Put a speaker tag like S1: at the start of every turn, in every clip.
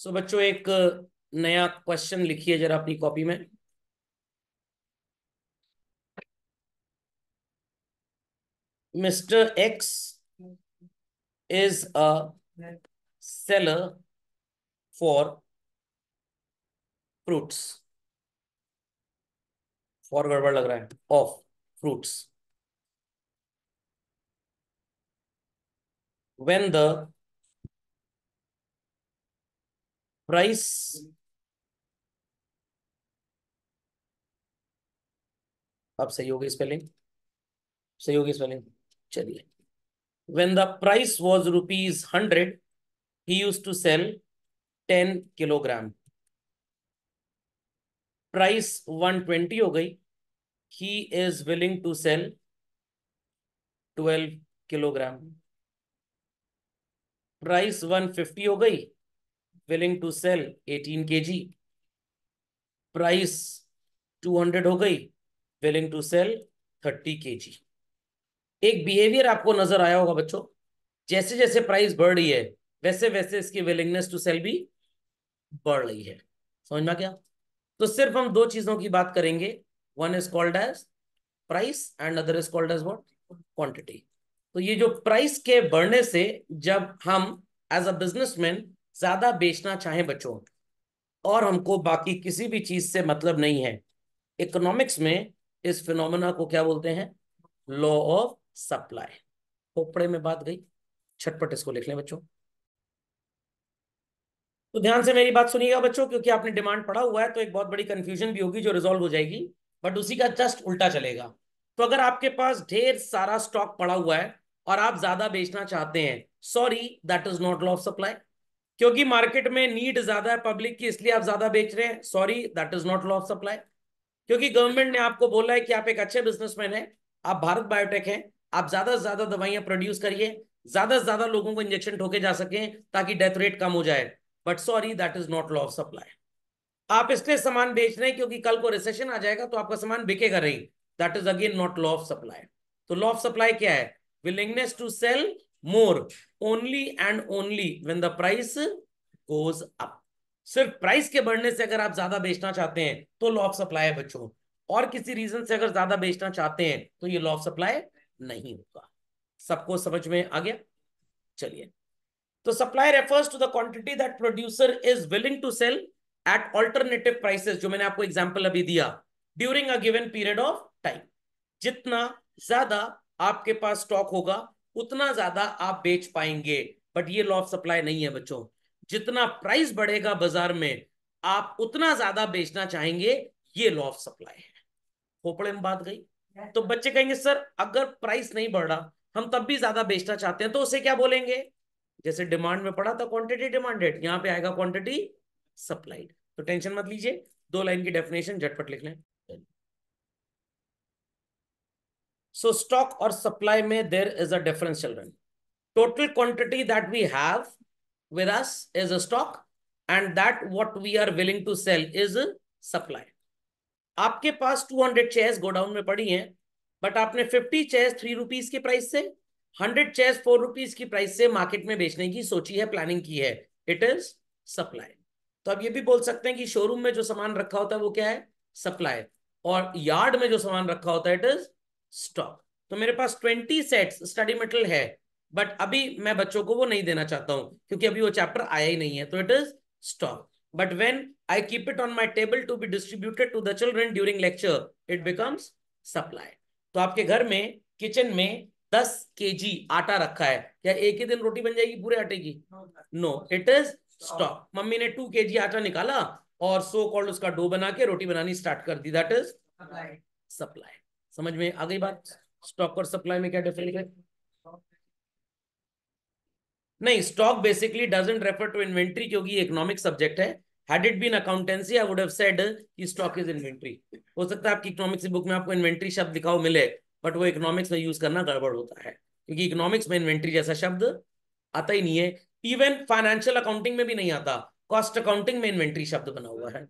S1: सो so, बच्चों एक नया क्वेश्चन लिखिए जरा अपनी कॉपी में mister X is a seller for fruits for गड़बड़ लग रहा है of fruits when the price अब सही होगी स्पेलिंग सही होगी स्पेलिंग चलिए when the price was rupees 100 he used to sell 10 kilogram price 120 ho gayi he is willing to sell 12 kilogram price 150 ho gayi willing to sell 18 kg price 200 हो गई willing to sell 30 kg एक behaviour आपको नजर आया होगा बच्चों जैसे जैसे प्राइस बढ़ रही है वैसे वैसे इसकी विलिंगनेस टू सेल भी बढ़ रही है समझना क्या तो सिर्फ हम दो चीजों की बात करेंगे one is called as price and other is called as what quantity तो ये जो प्राइस के बढ़ने से जब हम एज अ बिजनेसमैन ज्यादा बेचना चाहें बच्चों और हमको बाकी किसी भी चीज से मतलब नहीं है इकोनॉमिक्स में इस फिनोमेना को क्या बोलते हैं लॉ ऑफ सप्लाई पोपड़े में बात गई छटपट इसको लिख लें बच्चों तो ध्यान से मेरी बात सुनिएगा बच्चों क्योंकि आपने डिमांड पढ़ा हुआ है तो एक बहुत बड़ी कंफ्यूजन भी होगी जो रिजोल्व हो जाएगी बट उसी का जस्ट उल्टा चलेगा तो अगर आपके पास ढेर सारा स्टॉक पड़ा हुआ है और आप ज्यादा बेचना चाहते हैं sorry that is not law of supply क्योंकि मार्केट में नीड ज्यादा है पब्लिक की इसलिए आप ज्यादा बेच रहे हैं sorry that is not law of supply क्योंकि गवर्नमेंट ने आपको बोला है कि आप एक अच्छे बिजनेसमैन हैं आप भारत बायोटेक हैं आप ज्यादा से ज्यादा दवाइयां प्रोड्यूस करिए ज्यादा से ज्यादा लोगों को इंजेक्शन ठोके जा सके ताकि डेथ रेट कम हो जाए but sorry that is not law of supply आप इसलिए सामान बेच रहे हैं क्योंकि कल को रिसेशन आ जाएगा तो आपका सामान बिकेगा नहीं that is again not law of supply तो लॉ ऑफ सप्लाई क्या है willingness to sell more only and only when the price goes up सिर्फ प्राइस के बढ़ने से अगर आप ज्यादा बेचना चाहते हैं तो लॉ ऑफ सप्लाई बच्चों और किसी रीजन से अगर ज्यादा बेचना चाहते हैं तो ये लॉ ऑफ सप्लाई नहीं होगा सबको समझ में आ गया चलिए तो supply refers to the quantity that producer is willing to sell at alternative prices जो मैंने आपको एग्जांपल अभी दिया during a given period of time जितना ज्यादा आपके पास स्टॉक होगा उतना ज्यादा आप बेच पाएंगे बट ये लॉ ऑफ सप्लाई नहीं है बच्चों जितना प्राइस बढ़ेगा बाजार में आप उतना ज्यादा बेचना चाहेंगे ये लॉ ऑफ सप्लाई है खोपड़े में बात गई तो बच्चे कहेंगे सर अगर प्राइस नहीं बढ़ रहा हम तब भी ज्यादा बेचना चाहते हैं तो उसे क्या बोलेंगे जैसे डिमांड में पड़ा था क्वांटिटी डिमांडेड यहां पे आएगा क्वांटिटी सप्लाइड तो टेंशन मत लीजिए दो लाइन की डेफिनेशन झटपट लिख लें सो स्टॉक और सप्लाई में there is a difference, children. Total quantity that we have with us is a stock and that what we are willing to sell is supply आपके पास 200 चेयर गोडाउन में पड़ी हैं बट आपने 50 चेयर थ्री रुपीज के price से 100 chair four rupees की price से मार्केट में बेचने की सोची है प्लानिंग की है इट इज सप्लाई तो आप ये भी बोल सकते हैं कि शोरूम में जो सामान रखा होता है वो क्या है सप्लाई और यार्ड में जो सामान रखा होता है इट इज स्टॉक तो मेरे पास ट्वेंटी सेट्स स्टडी मटेरियल है बट अभी मैं बच्चों को वो नहीं देना चाहता हूँ क्योंकि अभी वो चैप्टर आया ही नहीं है तो it is stock but when I keep it on my table to be distributed to the children during lecture it becomes supply तो आपके घर में किचन में के जी आटा रखा है क्या एक ही दिन रोटी बन जाएगी पूरे आटे की no it is stock mummy ने के जी आटा निकाला और सो so कॉल्ड उसका डो बना के रोटी बनानी स्टार्ट कर दी दैट इज सप्लाई समझ में आ गई बात स्टॉक और सप्लाई में क्या डिफरेंस है नहीं stock basically doesn't refer to inventory क्योंकि इकोनॉमिक सब्जेक्ट है Had it been accountancy, I would have said कि स्टॉक इज इन्वेंट्री हो सकता है आपकी इकोनॉमिक्स बुक में आपको इन्वेंट्री शब्द दिखाओ मिले बट वो इकोनॉमिक्स में यूज करना गड़बड़ होता है क्योंकि इकोनॉमिक्स में इन्वेंट्री जैसा शब्द आता ही नहीं है इवन फाइनेंशियल अकाउंटिंग में भी नहीं आता कॉस्ट अकाउंटिंग में इन्वेंट्री शब्द बना हुआ है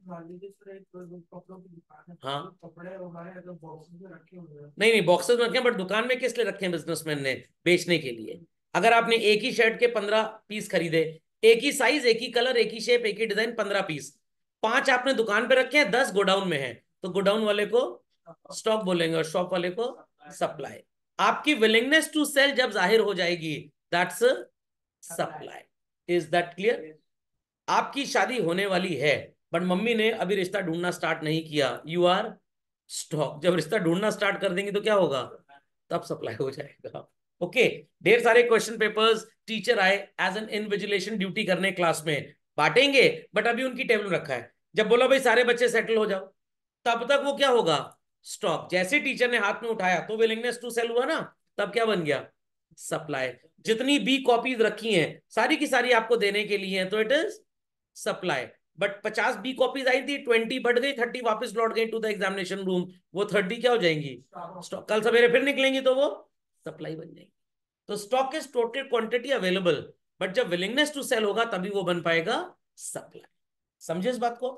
S1: हाँ तो तो नहीं नहीं बॉक्सेस में रखे बट दुकान में किस लिए रखे हैं बिजनेसमैन ने बेचने के लिए अगर आपने एक ही शर्ट के पंद्रह पीस खरीदे एक ही साइज एक ही कलर एक ही शेप एक ही डिजाइन पंद्रह पीस पांच आपने दुकान पे रखे हैं दस गोडाउन में है तो गोडाउन वाले को स्टॉक बोलेंगे और शॉप वाले को सप्लाई आपकी विलिंगनेस टू सेल जब जाहिर हो जाएगी that's supply is that clear आपकी शादी होने वाली है बट मम्मी ने अभी रिश्ता ढूंढना स्टार्ट नहीं किया यू आर स्टॉक जब रिश्ता ढूंढना स्टार्ट कर देंगे तो क्या होगा तब सप्लाई हो जाएगा ओके ढेर सारे क्वेश्चन पेपर्स टीचर आए एज एन इनविजुलेशन ड्यूटी करने क्लास में बांटेंगे बट अभी उनकी टेबल रखा है जब बोला भाई सारे बच्चे सेटल हो जाओ तब तक वो क्या होगा स्टॉक जैसे टीचर ने हाथ में उठाया तो विलिंगनेस टू सेल हुआ ना तब क्या बन गया सप्लाई जितनी बी कॉपीज रखी हैं सारी की सारी आपको देने के लिए हैं तो इट इज सप्लाई बट पचास बी कॉपीज आई थी ट्वेंटी बढ़ गई थर्टी वापस लौट गई टू द एग्जामिनेशन रूम वो थर्टी क्या हो जाएंगी स्टॉक कल सवेरे फिर निकलेंगी तो वो सप्लाई बन जाएगी तो stock is total quantity available but जब विलिंगनेस टू सेल होगा तभी वो बन पाएगा सप्लाई समझे इस बात को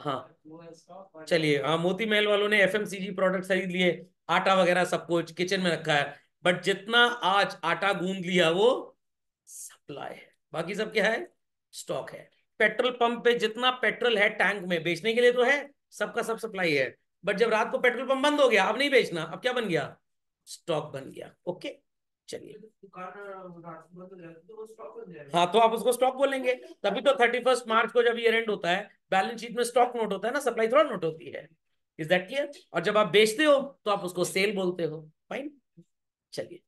S1: हाँ चलिए हाँ मोती महल वालों ने एफ प्रोडक्ट खरीद लिए आटा वगैरह सब कुछ किचन में रखा है बट जितना आज आटा गूंद लिया वो सप्लाई बाकी सब क्या है स्टॉक है पेट्रोल पंप पे जितना पेट्रोल है टैंक में बेचने के लिए तो है सबका सब सप्लाई है बट जब रात को पेट्रोल पंप बंद हो गया अब नहीं बेचना अब क्या बन गया स्टॉक बन गया ओके चलिए हाँ तो आप उसको स्टॉक बोलेंगे तभी तो थर्टी फर्स्ट मार्च को जब ये एंड होता है बैलेंस शीट में स्टॉक नोट होता है ना सप्लाई थोड़ा नोट होती है इज दैट क्लियर और जब आप बेचते हो तो आप उसको सेल बोलते हो फाइन चलिए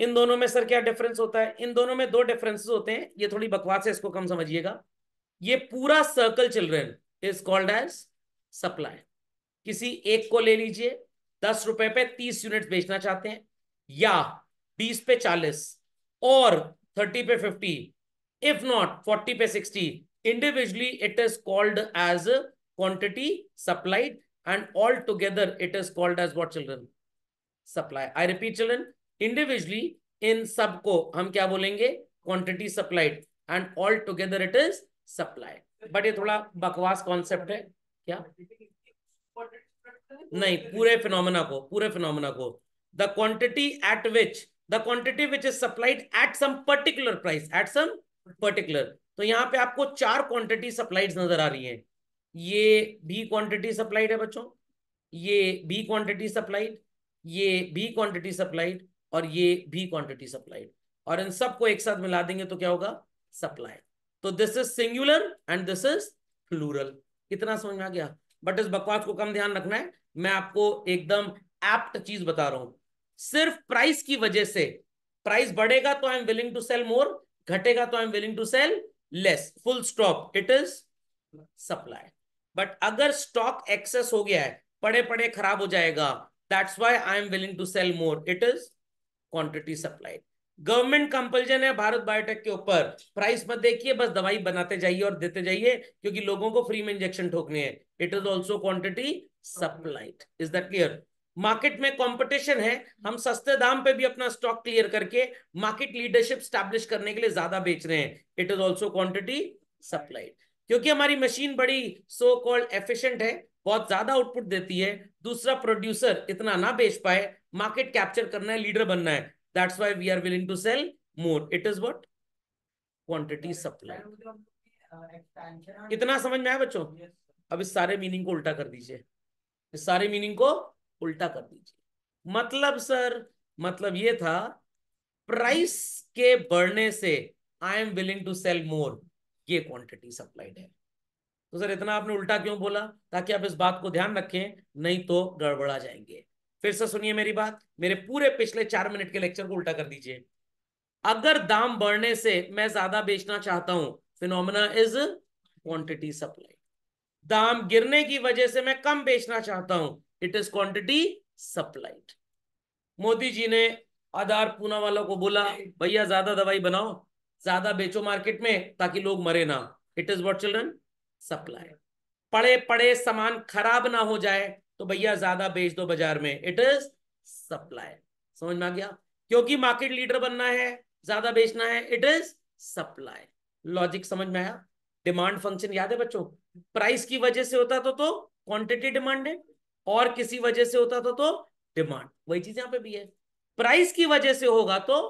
S1: इन दोनों में सर क्या डिफरेंस होता है इन दोनों में दो डिफरेंसेस होते हैं ये थोड़ी बकवास है इसको कम समझिएगा ये पूरा circle children is called as supply किसी एक को ले लीजिए दस रुपए पे तीस यूनिट बेचना चाहते हैं या बीस पे चालीस और थर्टी पे फिफ्टी इफ नॉट फोर्टी पे sixty individually it is called as quantity supplied and all together it is called as what children supply I repeat children individually इन सब को हम क्या बोलेंगे quantity supplied and all together it is supplied but ये थोड़ा बकवास concept है क्या नहीं पूरे फिनोमेना को पूरे फिनोमेना को the quantity at which the quantity which is supplied at some particular price at some particular तो यहाँ पे आपको चार क्वांटिटी सप्लाइड नजर आ रही है ये भी क्वांटिटी सप्लाइड है बच्चों ये भी क्वांटिटी सप्लाइड ये भी क्वांटिटी सप्लाइड और ये भी क्वांटिटी सप्लाइड और इन सबको एक साथ मिला देंगे तो क्या होगा सप्लाई तो this is singular and this is plural इतना समझ में आ गया बट इस बकवास को कम ध्यान रखना है मैं आपको एकदम एप्ट चीज बता रहा हूं सिर्फ प्राइस की वजह से प्राइस बढ़ेगा तो I am willing to sell more घटेगा तो I am willing to sell less full stop it is supply but अगर स्टॉक एक्सेस हो गया है पड़े पड़े खराब हो जाएगा that's why I am willing to sell more it is quantity supply government compulsion है भारत बायोटेक के ऊपर प्राइस मत देखिए बस दवाई बनाते जाइए और देते जाइए क्योंकि लोगों को फ्री में इंजेक्शन ठोकने हैं it is also quantity supplied is that clear market में कंपटीशन है हम सस्ते दाम पे भी अपना स्टॉक क्लियर करके मार्केट लीडरशिप स्टैब्लिश करने के लिए ज्यादा बेच रहे हैं it is also quantity supplied क्योंकि हमारी मशीन बड़ी सो कॉल्ड एफिशियंट है बहुत ज्यादा आउटपुट देती है दूसरा प्रोड्यूसर इतना ना बेच पाए मार्केट कैप्चर करना है लीडर बनना है that's why we are willing to sell more it is what quantity supply इतना समझ में आया बच्चों अब इस सारे मीनिंग को उल्टा कर दीजिए इस सारे मीनिंग को उल्टा कर दीजिए मतलब सर मतलब ये था प्राइस के बढ़ने से I am willing to sell more ये क्वांटिटी सप्लाइड है तो सर इतना आपने उल्टा क्यों बोला ताकि आप इस बात को ध्यान रखें नहीं तो गड़बड़ा जाएंगे फिर से सुनिए मेरी बात मेरे पूरे पिछले चार मिनट के लेक्चर को उल्टा कर दीजिए अगर दाम बढ़ने से मैं ज्यादा बेचना चाहता हूं फिनोमिना इज क्वांटिटी सप्लाई दाम गिरने की वजह से मैं कम बेचना चाहता हूं it is quantity supplied Modi ji ने आधार पूना वालों को बोला भैया ज्यादा दवाई बनाओ ज्यादा बेचो मार्केट में ताकि लोग मरे ना it is what children supply पड़े पड़े सामान खराब ना हो जाए तो भैया ज्यादा बेच दो बाजार में इट इज सप्लाई समझ में आ गया क्योंकि मार्केट लीडर बनना है ज्यादा बेचना है इट इज सप्लाई लॉजिक समझ में आया डिमांड फंक्शन याद है बच्चों प्राइस की वजह से होता तो तो क्वांटिटी डिमांडेड और किसी वजह से होता तो तो डिमांड वही चीज यहां पे भी है प्राइस की वजह से होगा तो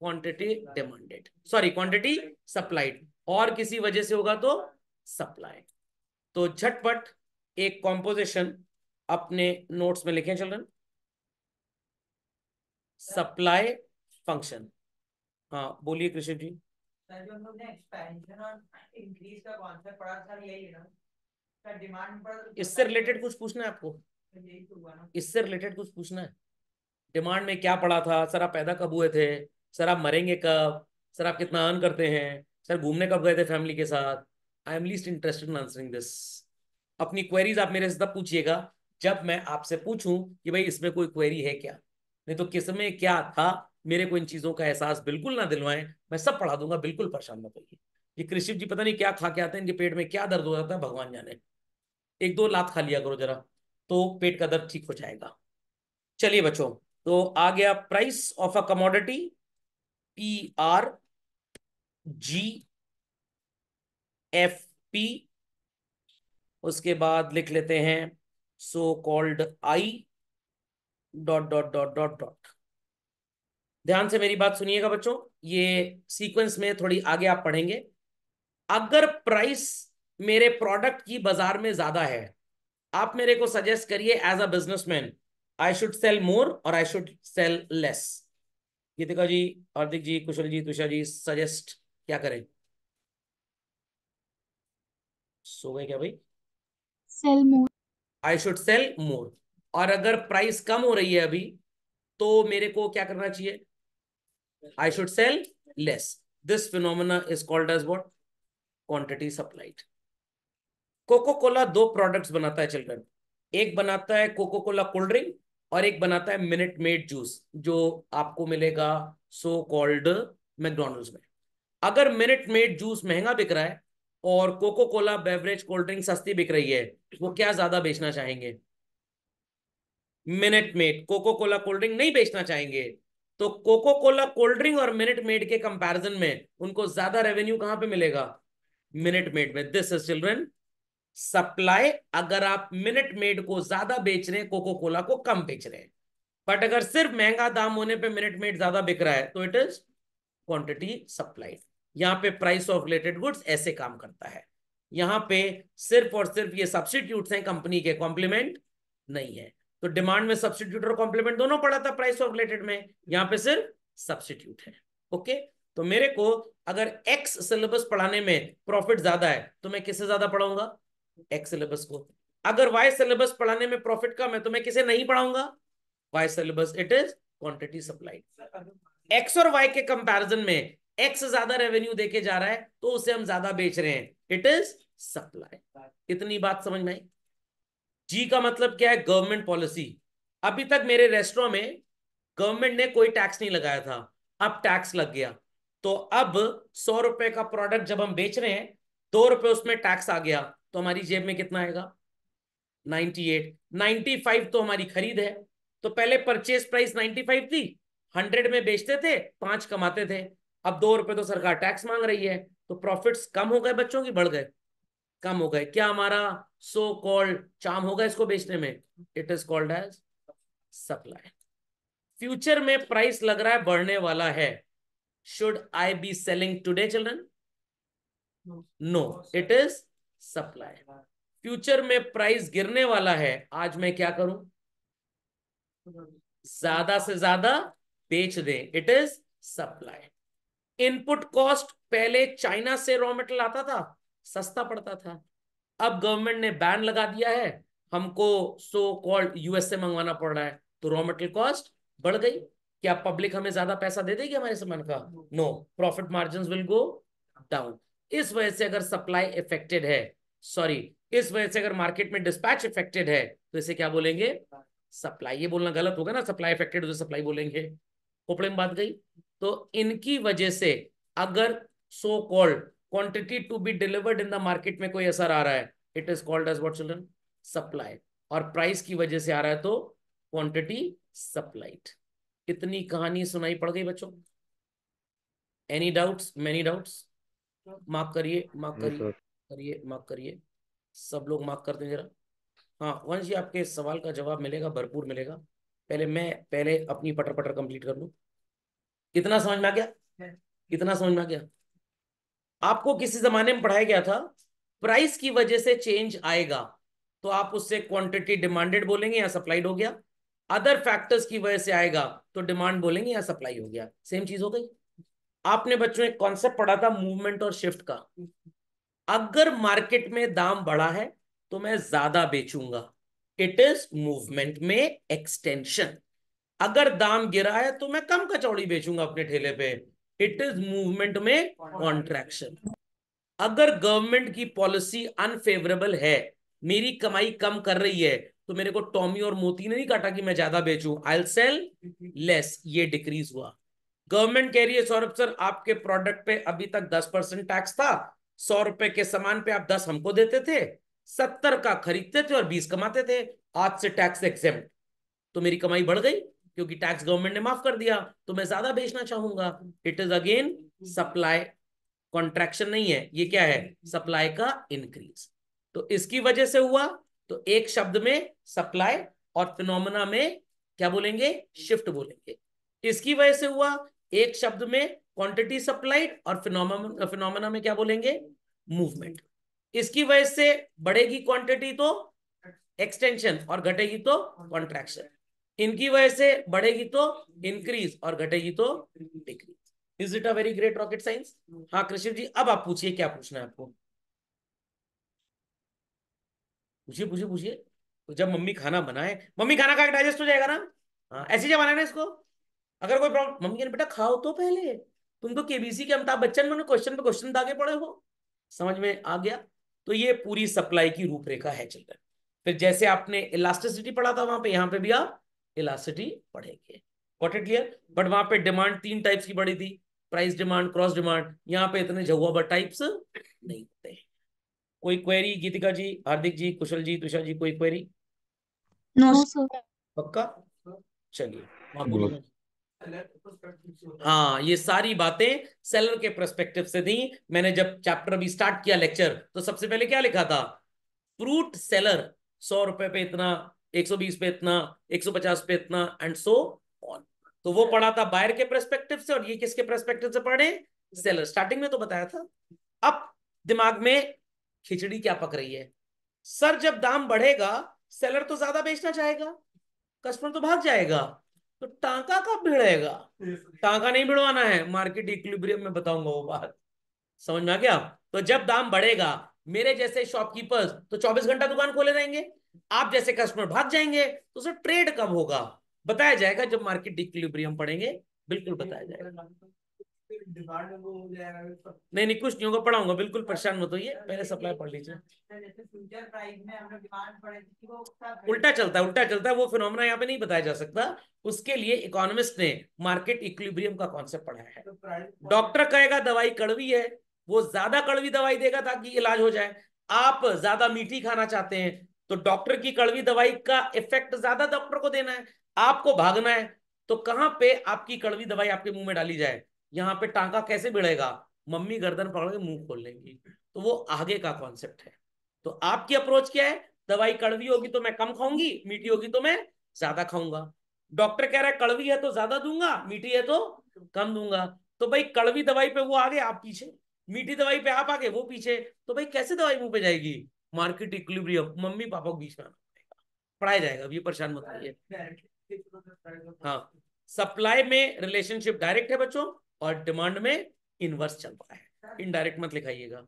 S1: quantity demanded sorry quantity supplied और किसी वजह से होगा तो सप्लाई तो झटपट एक कॉम्पोजिशन अपने नोट्स में लिखें चिल्ड्रन सप्लाई फंक्शन हाँ बोलिए कृषि जी तो इससे रिलेटेड कुछ पूछना है आपको तो इससे रिलेटेड कुछ पूछना है डिमांड में क्या पड़ा था सर आप पैदा कब हुए थे सर आप मरेंगे कब सर आप कितना अर्न करते हैं सर घूमने कब गए थे फैमिली के साथ I am least interested in answering this अपनी क्वेरीज आप मेरे से तब पूछिएगा जब मैं आपसे पूछूं कि भाई इसमें कोई क्वेरी है क्या नहीं तो किस में क्या था मेरे को इन चीजों का एहसास बिल्कुल ना दिलवाएं मैं सब पढ़ा दूंगा बिल्कुल परेशान मत होइए ये कृषि जी पता नहीं क्या खा के आते हैं इनके पेट में क्या दर्द हो जाता है भगवान जाने एक दो लात खा लिया करो जरा तो पेट का दर्द ठीक हो जाएगा चलिए बच्चों तो आ गया price of a commodity P R G F P उसके बाद लिख लेते हैं so called i dot dot dot dot dot ध्यान से मेरी बात सुनिएगा बच्चों ये सीक्वेंस में थोड़ी आगे आप पढ़ेंगे अगर प्राइस मेरे प्रोडक्ट की बाजार में ज्यादा है आप मेरे को सजेस्ट करिए as a businessman I should sell more और I should sell less Geetika ji Hardik ji Kushal ji Tusha ji suggest क्या करें सो गए क्या भाई sell more I should sell more और अगर प्राइस कम हो रही है अभी तो मेरे को क्या करना चाहिए I should sell less this phenomena is called as what quantity supplied Coca Cola दो प्रोडक्ट्स बनाता है चिल्ड्रन एक बनाता है कोको कोला कोल्ड ड्रिंक और एक बनाता है मिनट मेड जूस जो आपको मिलेगा सो कॉल्ड मैकडोनल्ड में अगर मिनट मेड जूस महंगा बिक रहा है और Coca Cola beverage cold drink सस्ती बिक रही है वो क्या ज्यादा बेचना चाहेंगे Minute Maid Coca Cola cold drink नहीं बेचना चाहेंगे तो कोको कोला कोल्ड ड्रिंक और मिनट मेड के कंपैरिजन में उनको ज्यादा रेवेन्यू कहां पे मिलेगा मिनट मेड में दिस इज चिल्ड्रन सप्लाई अगर आप मिनट मेड को ज्यादा बेच रहे हैं कोको कोला को कम बेच रहे हैं बट अगर सिर्फ महंगा दाम होने पे मिनट मेड ज्यादा बिक रहा है तो इट इज क्वांटिटी सप्लाई यहाँ पे प्राइस ऑफ रिलेटेड गुड्स ऐसे काम करता है यहाँ पे सिर्फ और सिर्फ ये सब्सिट्यूट हैं कंपनी के कॉम्प्लीमेंट नहीं है तो डिमांड में सब्सिट्यूट और कॉम्प्लीमेंट दोनों पड़ा था प्राइस ऑफ रिलेटेड में यहाँ पे सिर्फ सब्सिट्यूट है ओके तो मेरे को अगर एक्स सिलेबस पढ़ाने में प्रॉफिट ज्यादा है तो मैं किसे ज्यादा पढ़ाऊंगा एक्स सिलेबस को अगर वाई सिलेबस पढ़ाने में प्रॉफिट कम है तो मैं किसे नहीं पढ़ाऊंगा Y syllabus it is quantity supplied X और वाई के कंपैरिजन में एक्स ज्यादा रेवेन्यू देके जा रहा है तो उसे हम ज्यादा बेच रहे हैं इट इज सप्लाई कितनी बात समझ में आई जी का मतलब क्या है गवर्नमेंट पॉलिसी अभी तक मेरे रेस्टोर में गवर्नमेंट ने कोई टैक्स नहीं लगाया था अब टैक्स लग गया तो अब सौ रुपए का प्रोडक्ट जब हम बेच रहे हैं दो रुपए उसमें टैक्स आ गया तो हमारी जेब में कितना आएगा 98 95 तो हमारी खरीद है तो पहले परचेज प्राइस 95 थी 100 में बेचते थे पांच कमाते थे अब दो रुपए तो सरकार टैक्स मांग रही है तो प्रॉफिट्स कम हो गए बच्चों की बढ़ गए कम हो गए क्या हमारा सो कॉल्ड चाम होगा इसको बेचने में it is called as supply future में प्राइस लग रहा है बढ़ने वाला है should I be selling today children no it is supply future में प्राइस गिरने वाला है आज मैं क्या करूं ज्यादा से ज्यादा बेच दें it is supply input cost पहले चाइना से रॉ मेटेरियल आता था सस्ता पड़ता था अब गवर्नमेंट ने बैन लगा दिया है हमको सो कॉल्ड यूएस से मंगवाना पड़ रहा है तो रॉ मेटेरियल कॉस्ट बढ़ गई क्या पब्लिक हमें ज्यादा पैसा दे देगी हमारे सामान का no profit margin will go down इस वजह से अगर सप्लाई इफेक्टेड है सॉरी इस वजह से अगर मार्केट में डिस्पैच इफेक्टेड है तो इसे क्या बोलेंगे सप्लाई ये बोलना गलत होगा ना सप्लाई इफेक्टेड सप्लाई बोलेंगे में बात गई तो इनकी वजह से अगर so called quantity to be delivered in the market में कोई असर आ रहा है it is called as what children supply और प्राइस की वजह से आ रहा है तो क्वांटिटी सप्लाइड इतनी कहानी सुनाई पड़ गई बच्चों एनी डाउट्स मेनी डाउट्स माफ करिए माफ करिए करिए माफ करिए सब लोग माफ कर दें जरा हाँ वंश जी आपके सवाल का जवाब मिलेगा भरपूर मिलेगा पहले मैं पहले अपनी पटर पटर कंप्लीट कर लूँ कितना समझ में आ गया कितना समझ में आ गया आपको किसी जमाने में पढ़ाया गया था प्राइस की वजह से चेंज आएगा तो आप उससे क्वांटिटी डिमांडेड बोलेंगे या सप्लाइड हो गया अदर फैक्टर्स की वजह से आएगा तो डिमांड बोलेंगे या सप्लाई हो गया सेम चीज हो गई आपने बच्चों एक कॉन्सेप्ट पढ़ा था मूवमेंट और शिफ्ट का अगर मार्केट में दाम बढ़ा है तो मैं ज्यादा बेचूंगा इट इज मूवमेंट में एक्सटेंशन अगर दाम गिरा है तो मैं कम कचौड़ी बेचूंगा अपने ठेले पे इट इज मूवमेंट में कॉन्ट्रैक्शन अगर गवर्नमेंट की पॉलिसी अनफेवरेबल है मेरी कमाई कम कर रही है तो मेरे को टॉमी और मोती ने नहीं काटा कि मैं ज्यादा बेचू आई सेल लेस ये डिक्रीज हुआ गवर्नमेंट कह रही है सौरभ सर आपके प्रोडक्ट पे अभी तक दस परसेंट टैक्स था सौ रुपए के सामान पे आप दस हमको देते थे सत्तर का खरीदते थे और बीस कमाते थे आज से टैक्स एक्सेप्ट तो मेरी कमाई बढ़ गई क्योंकि टैक्स गवर्नमेंट ने माफ कर दिया तो मैं ज्यादा बेचना चाहूंगा it is again supply contraction नहीं है ये क्या है सप्लाई का इंक्रीज तो इसकी वजह से हुआ तो एक शब्द में सप्लाई और फिनोमिना में क्या बोलेंगे शिफ्ट बोलेंगे इसकी वजह से हुआ एक शब्द में क्वांटिटी सप्लाइड और फिनोमिना फिनोमिना में क्या बोलेंगे मूवमेंट इसकी वजह से बढ़ेगी क्वांटिटी तो एक्सटेंशन और घटेगी तो कॉन्ट्रैक्शन इनकी वजह से बढ़ेगी तो इंक्रीज और घटेगी तो decrease is it a very great rocket science हाँ कृष्ण जी अब आप पूछिए क्या पूछना है आपको पूछिए पूछिए पूछिए तो जब मम्मी खाना बनाए मम्मी खाना खा के डाइजेस्ट हो जाएगा ना हाँ ऐसे जब बनाना इसको अगर कोई प्रॉब्लम मम्मी कहने बेटा खाओ तो पहले तुम तो केबीसी के अमिताभ बच्चन में क्वेश्चन पे क्वेश्चन दागे पड़े हो समझ में आ गया तो ये पूरी सप्लाई की रूपरेखा है चिल्ड्रन फिर जैसे आपने इलास्टिसिटी पढ़ा था वहां पे यहाँ पे भी आप इलासिटी बढ़ेगी वॉट इट क्लियर बट वहां पे डिमांड तीन टाइप्स की बढ़ी थी प्राइस डिमांड क्रॉस डिमांड यहाँ पे इतने झुआ टाइप्स नहीं होते कोई क्वेरी गीतिका जी हार्दिक जी कुशल जी तुषा जी कोई क्वेरी नो सर पक्का चलिए हाँ ये सारी बातें सेलर के प्रस्पेक्टिव से थी मैंने जब चैप्टर अभी स्टार्ट किया लेक्चर तो सबसे पहले क्या लिखा था फ्रूट सेलर सौ रुपए पे इतना 120 पे इतना 150 पे इतना एंड सो ऑन तो वो पढ़ा था बायर के परस्पेक्टिव से और ये किसके परस्पेक्टिव से पढ़े सेलर स्टार्टिंग में तो बताया था अब दिमाग में खिचड़ी क्या पक रही है सर जब दाम बढ़ेगा सेलर तो ज्यादा बेचना चाहेगा कस्टमर तो भाग जाएगा तो टांका कब भिड़ेगा टांका नहीं भिड़वाना है मार्केट इक्विलिब्रियम में बताऊंगा वो बात समझ में आ गया तो जब दाम बढ़ेगा मेरे जैसे शॉपकीपर्स तो 24 घंटा दुकान खोले रहेंगे आप जैसे कस्टमर भाग जाएंगे तो सर ट्रेड कब होगा बताया जाएगा जब मार्केट डिक्लिब्रियम पढ़ेंगे बिल्कुल बताया जाएगा नहीं नहीं कुछ नहीं होगा पढ़ाऊंगा बिल्कुल परेशान मत होइए पहले सप्लाई पढ़ लीजिए उल्टा चलता है उल्टा चलता है वो फिनोमेना यहाँ पे नहीं बताया जा सकता उसके लिए इकोनॉमिस्ट ने मार्केट इक्विलिब्रियम का कॉन्सेप्ट पढ़ाया है डॉक्टर कहेगा दवाई कड़वी है वो ज्यादा कड़वी दवाई देगा ताकि इलाज हो जाए आप ज्यादा मीठी खाना चाहते हैं तो डॉक्टर की कड़वी दवाई का इफेक्ट ज्यादा डॉक्टर को देना है आपको भागना है तो कहां पे आपकी कड़वी दवाई आपके मुंह में डाली जाए यहाँ पे टांका कैसे बिड़ेगा मम्मी गर्दन पकड़ के मुंह खोल लेंगी तो वो आगे का कॉन्सेप्ट है तो आपकी अप्रोच क्या है दवाई कड़वी होगी तो मैं कम खाऊंगी मीठी होगी तो मैं ज्यादा खाऊंगा डॉक्टर कह रहा है कड़वी है तो ज्यादा दूंगा मीठी है तो कम दूंगा तो भाई कड़वी दवाई पे वो आगे आप पीछे मीठी दवाई पे आप आगे वो पीछे तो भाई कैसे दवाई मुंह पे जाएगी मार्केट इक्विलिब्रियम मम्मी पापा के बीच में पढ़ाया जाएगा अब ये परेशान मत करिए हाँ सप्लाई में रिलेशनशिप डायरेक्ट है बच्चों और डिमांड में इनवर्स चल रहा है इनडायरेक्ट मत लिखाइएगा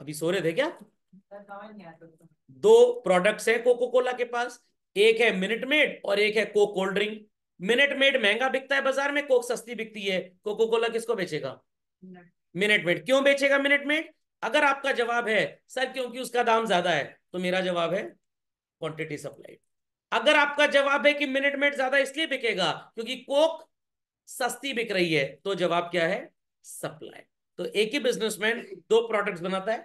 S1: अभी सो रहे थे क्या दो प्रोडक्ट्स हैं कोको कोला के पास एक है मिनट मेड और एक है Coke cold drink Minute Maid महंगा बिकता है बाजार में कोक सस्ती बिकती है कोको कोला किसको बेचेगा मिनट मेड क्यों बेचेगा मिनट मेड अगर आपका जवाब है सर क्योंकि उसका दाम ज्यादा है तो मेरा जवाब है क्वांटिटी सप्लाइड अगर आपका जवाब है कि मिनट मेड ज्यादा इसलिए बिकेगा क्योंकि कोक सस्ती बिक रही है तो जवाब क्या है सप्लाई तो एक ही बिजनेसमैन दो प्रोडक्ट्स बनाता है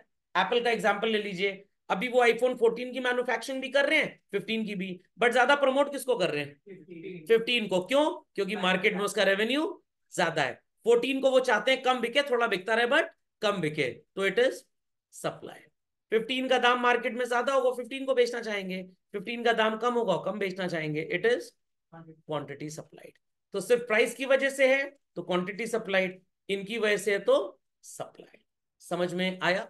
S1: एप्पल का एग्जाम्पल ले लीजिए अभी वो आईफोन 14 की मैन्युफैक्चरिंग भी कर रहे हैं 15 की भी बट ज्यादा प्रमोट किसको कर रहे हैं 15 को क्यों क्योंकि मार्केट में उसका रेवेन्यू ज्यादा है फोर्टीन को वो चाहते हैं कम बिके थोड़ा बिकता रहे बट कम बिके तो इट इज सप्लाई फिफ्टीन का दाम मार्केट में ज्यादा होगा 15 को बेचना चाहेंगे 15 का दाम कम होगा कम बेचना चाहेंगे इट इज क्वांटिटी सप्लाइड तो सिर्फ प्राइस की वजह से है तो क्वांटिटी सप्लाइड इनकी वजह से है तो सप्लाई समझ में आया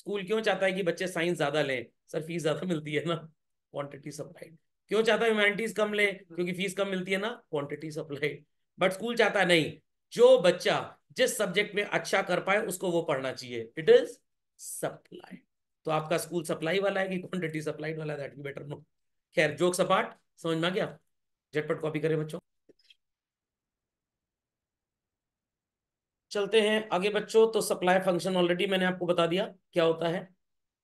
S1: स्कूल क्यों चाहता है कि बच्चे साइंस ज्यादा लें सर फीस ज्यादा मिलती है ना क्वांटिटी सप्लाइड क्यों चाहता है ह्यूमैनिटीज कम लें क्योंकि फीस कम मिलती है ना क्वांटिटी सप्लाइड बट स्कूल चाहता है नहीं जो बच्चा जिस सब्जेक्ट में अच्छा कर पाए उसको वो पढ़ना चाहिए इट इज सप्लाई तो आपका स्कूल सप्लाई वाला है कि क्वांटिटी सप्लाइड वाला दैट बी बेटर नो खैर जोक सपाट समझ में आ गया झटपट कॉपी करें बच्चों चलते हैं आगे बच्चों तो सप्लाई फंक्शन ऑलरेडी मैंने आपको बता दिया क्या होता है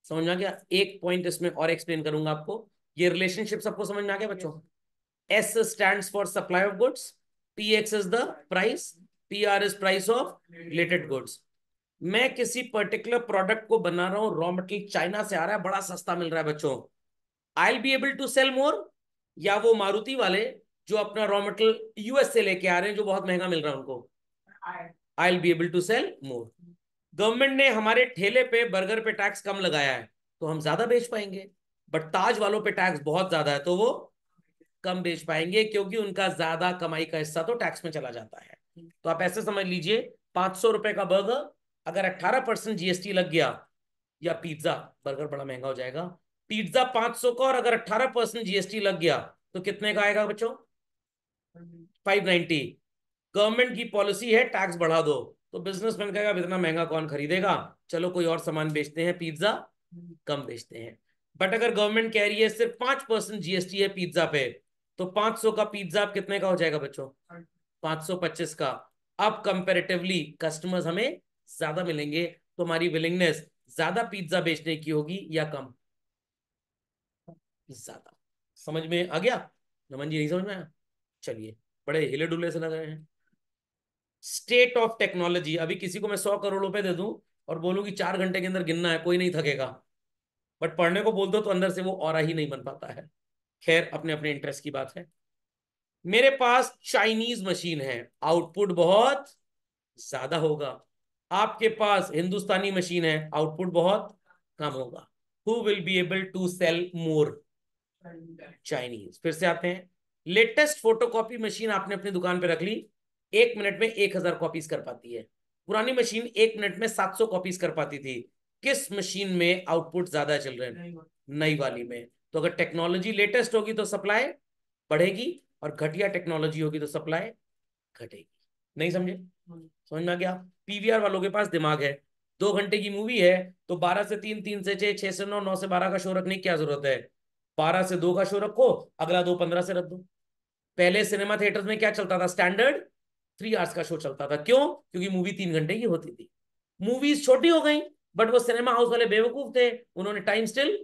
S1: समझ में आ गया एक पॉइंट इसमें और एक्सप्लेन करूंगा आपको ये रिलेशनशिप सबको समझ में आ गया बच्चों S stand for supply of goods P X is the price P R is price of related goods मैं किसी पर्टिकुलर प्रोडक्ट को बना रहा हूँ रॉ मटेरियल चाइना से आ रहा है बड़ा सस्ता मिल रहा है बच्चों I be able to sell more या वो मारुति वाले जो अपना रॉ मटेरियल यूएस से लेके आ रहे हैं जो बहुत महंगा मिल रहा है उनको I be able to sell more government ने हमारे ठेले पे बर्गर पे टैक्स कम लगाया है तो हम ज्यादा बेच पाएंगे बट ताज वालों पे टैक्स बहुत ज्यादा है तो वो कम बेच पाएंगे क्योंकि उनका ज्यादा कमाई का हिस्सा तो टैक्स में चला जाता है तो आप ऐसे समझ लीजिए पांच सौ रुपए का बर्गर अगर अट्ठारह परसेंट जीएसटी लग गया या पिज्जा बर्गर बड़ा महंगा हो जाएगा पिज्जा पांच सौ का और अगर अट्ठारह परसेंट जीएसटी लग गया तो कितने का आएगा बच्चों फाइव नाइनटी गवर्नमेंट की पॉलिसी है टैक्स बढ़ा दो तो बिजनेसमैन कहेगा इतना महंगा कौन खरीदेगा चलो कोई और सामान बेचते हैं पिज्जा कम बेचते हैं बट अगर गवर्नमेंट कह रही है सिर्फ पांच परसेंट जीएसटी है पिज्जा पे तो पांच सौ का पिज्जा आप कितने का हो जाएगा बच्चों 525 का अब कंपेरेटिवली कस्टमर्स हमें ज्यादा मिलेंगे तो हमारी विलिंगनेस ज्यादा पिज्जा बेचने की होगी या कम ज्यादा समझ में आ गया नमन जी नहीं समझ में आया चलिए बड़े हिले डुले से लग रहे हैं स्टेट ऑफ टेक्नोलॉजी अभी किसी को मैं सौ करोड़ रुपए दे दूं और बोलूं कि चार घंटे के अंदर गिनना है कोई नहीं थकेगा बट पढ़ने को बोल दो तो अंदर से वो और ही नहीं बन पाता है खैर अपने अपने इंटरेस्ट की बात है मेरे पास चाइनीज मशीन है आउटपुट बहुत ज्यादा होगा आपके पास हिंदुस्तानी मशीन है आउटपुट बहुत कम होगा who will be able to sell more Chinese फिर से आते हैं लेटेस्ट फोटोकॉपी मशीन आपने अपनी दुकान पे रख ली एक मिनट में एक हजार कॉपीज कर पाती है पुरानी मशीन एक मिनट में सात सौ कॉपीज कर पाती थी किस मशीन में आउटपुट ज्यादा चल रहे हैं नई वाली में तो अगर टेक्नोलॉजी लेटेस्ट होगी तो सप्लाई बढ़ेगी और घटिया टेक्नोलॉजी होगी तो सप्लाई घटेगी नहीं समझे हाँ। समझ में आ गया पीवीआर वालों के पास दिमाग है दो घंटे की मूवी है तो बारह से तीन तीन से छह छह से नौ नौ से बारह का शो रखने की क्या जरूरत है बारह से दो का शो रखो अगला दो पंद्रह से रख दो पहले सिनेमा थिएटर में क्या चलता था स्टैंडर्ड थ्री आवर्स का शो चलता था क्यों क्योंकि मूवी तीन घंटे की होती थी मूवीज छोटी हो गई बट वो सिनेमा हाउस वाले बेवकूफ थे उन्होंने टाइम स्टिल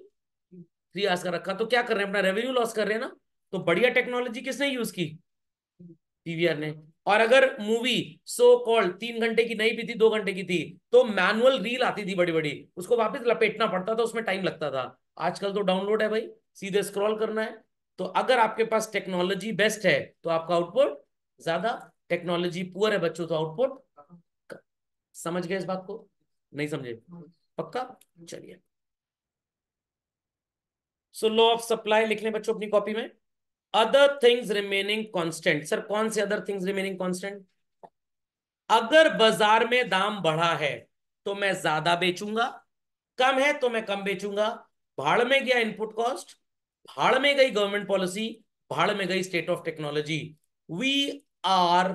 S1: थ्री आवर्स का रखा तो क्या कर रहे हैं अपना रेवेन्यू लॉस कर रहे हैं ना तो बढ़िया टेक्नोलॉजी किसने यूज की पीवीआर ने और अगर मूवी सो कॉल्ड तीन घंटे की नहीं भी थी दो घंटे की थी तो मैनुअल रील आती थी बड़ी बड़ी उसको वापस लपेटना पड़ता था उसमें टाइम लगता था आजकल तो डाउनलोड है भाई सीधे स्क्रॉल करना है तो अगर आपके पास टेक्नोलॉजी बेस्ट है तो आपका आउटपुट ज्यादा टेक्नोलॉजी पुअर है बच्चों तो आउटपुट समझ गए इस बात को नहीं समझे पक्का चलिए सो लॉ ऑफ सप्लाई लिख लें बच्चों अपनी कॉपी में other things remaining constant sir कौन से अदर थिंग्स रिमेनिंग कांस्टेंट अगर बाजार में दाम बढ़ा है तो मैं ज्यादा बेचूंगा कम है तो मैं कम बेचूंगा भाड़ में गया इनपुट कॉस्ट भाड़ में गई गवर्नमेंट पॉलिसी भाड़ में गई state of technology we are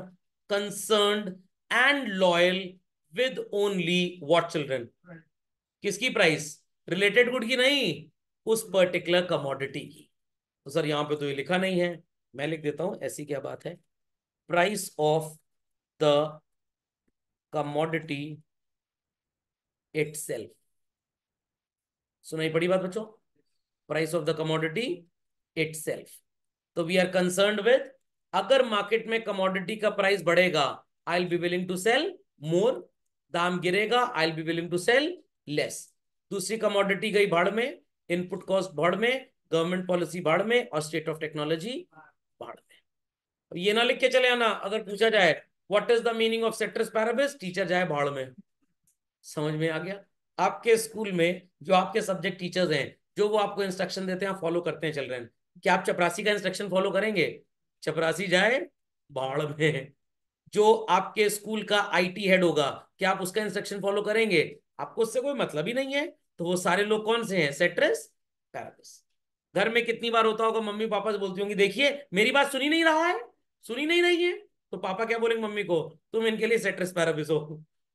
S1: concern and loyal with only what children किसकी प्राइस रिलेटेड गुड की नहीं उस पर्टिकुलर कमोडिटी की तो सर यहां पे तो ये लिखा नहीं है मैं लिख देता हूं ऐसी क्या बात है price of the commodity itself सुनाई पड़ी बात बच्चों price of the commodity itself तो वी आर कंसर्न विद अगर मार्केट में कमोडिटी का प्राइस बढ़ेगा I will be willing to sell more दाम गिरेगा I will be willing to sell less दूसरी कमोडिटी गई भाड़ में इनपुट कॉस्ट भाड़ में गवर्नमेंट पॉलिसी बाढ़ में और स्टेट ऑफ टेक्नोलॉजी बाढ़ में अब ये ना लिख के चले आना अगर पूछा जाए what is the meaning of ceteris paribus teacher जाए बाढ़ में समझ में आ गया आपके स्कूल में जो आपके सब्जेक्ट टीचर्स हैं जो वो आपको इंस्ट्रक्शन देते हैं फॉलो करते हैं चिल्ड्रेन क्या आप चपरासी का इंस्ट्रक्शन फॉलो करेंगे चपरासी जाए बाढ़ में जो आपके स्कूल का आईटी हेड होगा क्या आप उसका इंस्ट्रक्शन फॉलो करेंगे आपको उससे कोई मतलब ही नहीं है तो वो सारे लोग कौन से हैं सेट्रेस पैराबिस घर में कितनी बार होता होगा मम्मी पापा से बोलती होंगी देखिए मेरी बात सुनी नहीं रहा है सुनी नहीं रही है तो पापा क्या बोलेंगे मम्मी को तुम इनके लिए सेट्रस पैराबिस हो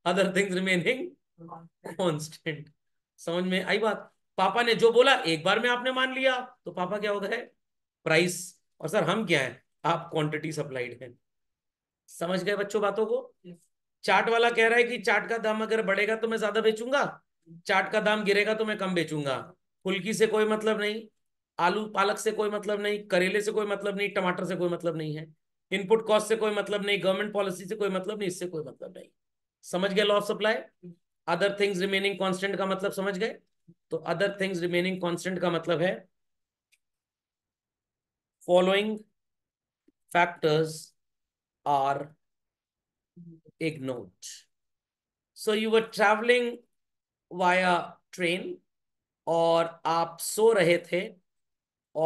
S1: अदर थिंग्स रिमेनिंग कॉन्स्टेंट समझ में आई बात पापा ने जो बोला एक बार में आपने मान लिया तो पापा क्या होता है प्राइस और सर हम क्या है आप क्वांटिटी सप्लाइड हैं समझ गए बच्चों बातों को चाट वाला कह रहा है कि चाट का दाम अगर बढ़ेगा तो मैं ज्यादा बेचूंगा चाट का दाम गिरेगा तो मैं कम बेचूंगा फुल्की से कोई मतलब नहीं आलू पालक से कोई मतलब नहीं करेले से कोई मतलब नहीं टमाटर से कोई मतलब नहीं है इनपुट कॉस्ट से कोई मतलब नहीं गवर्नमेंट पॉलिसी से कोई मतलब नहीं इससे कोई मतलब नहीं समझ गए law of supply other things remaining constant का मतलब समझ गए तो अदर थिंग्स रिमेनिंग कॉन्स्टेंट का मतलब है following factors are ignored so you were travelling via train और आप सो रहे थे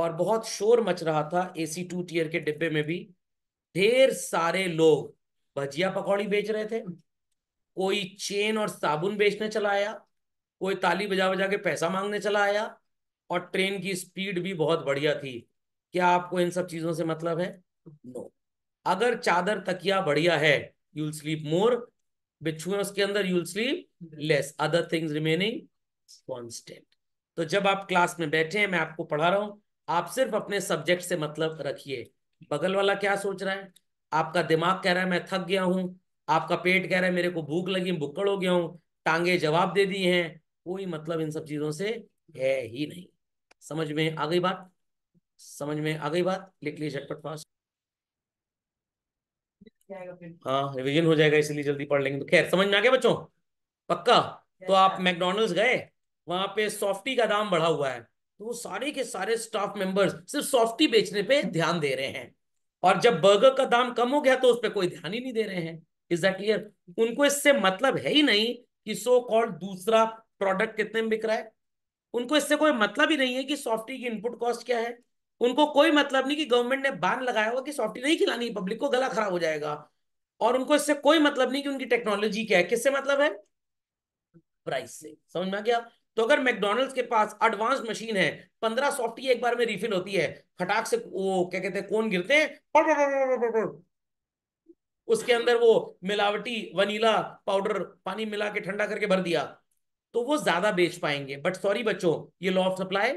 S1: और बहुत शोर मच रहा था एसी टू टीयर के डिब्बे में भी ढेर सारे लोग भजिया पकौड़ी बेच रहे थे कोई चेन और साबुन बेचने चला आया कोई ताली बजा बजा के पैसा मांगने चला आया और ट्रेन की स्पीड भी बहुत बढ़िया थी क्या आपको इन सब चीजों से मतलब है नो no. अगर चादर तकिया बढ़िया है यूल स्लीप मोर बिच्छू उसके अंदर you'll sleep less other things remaining constant तो जब आप क्लास में बैठे हैं मैं आपको पढ़ा रहा हूं आप सिर्फ अपने सब्जेक्ट से मतलब रखिए बगल वाला क्या सोच रहा है आपका दिमाग कह रहा है मैं थक गया हूं आपका पेट कह रहा है मेरे को भूख लगी भुक्कड़ हो गया हूं टांगे जवाब दे दी हैं कोई मतलब इन सब चीजों से है ही नहीं समझ में आ गई बात समझ में आ गई बात लिख लीजिए झटपट फास्ट हाँ रिविजन हो जाएगा इसलिए जल्दी पढ़ लेंगे तो खैर समझ में आ गया बच्चों पक्का तो आप मैकडोनल्ड गए वहां पे सॉफ्टी का दाम बढ़ा हुआ है तो वो सारे के सारे स्टाफ मेंबर्स सिर्फ सॉफ्टी बेचने पे ध्यान दे रहे हैं और जब बर्गर का दाम कम हो गया तो उस पर कोई ध्यान ही नहीं दे रहे हैं इज दैट क्लियर उनको इससे मतलब है ही नहीं कि सो कॉल्ड दूसरा प्रोडक्ट कितने में बिक रहा है उनको इससे कोई मतलब ही नहीं है कि सॉफ्टी की इनपुट कॉस्ट क्या है उनको कोई मतलब नहीं कि गवर्नमेंट ने बैन लगाया हुआ कि सॉफ्टी नहीं खिलानी पब्लिक को गला खराब हो जाएगा और उनको इससे कोई मतलब नहीं कि उनकी टेक्नोलॉजी क्या है किससे मतलब है प्राइस से समझ में आ गया तो अगर मैकडोनल्ड के पास एडवांस मशीन है पंद्रह सॉफ्टी एक बार में रिफिल होती है फटाक से वो क्या कहते हैं कौन गिरते हैं उसके अंदर वो मिलावटी वनीला पाउडर पानी मिला के ठंडा करके भर दिया तो वो ज्यादा बेच पाएंगे बट सॉरी बच्चों ये लॉ ऑफ सप्लाई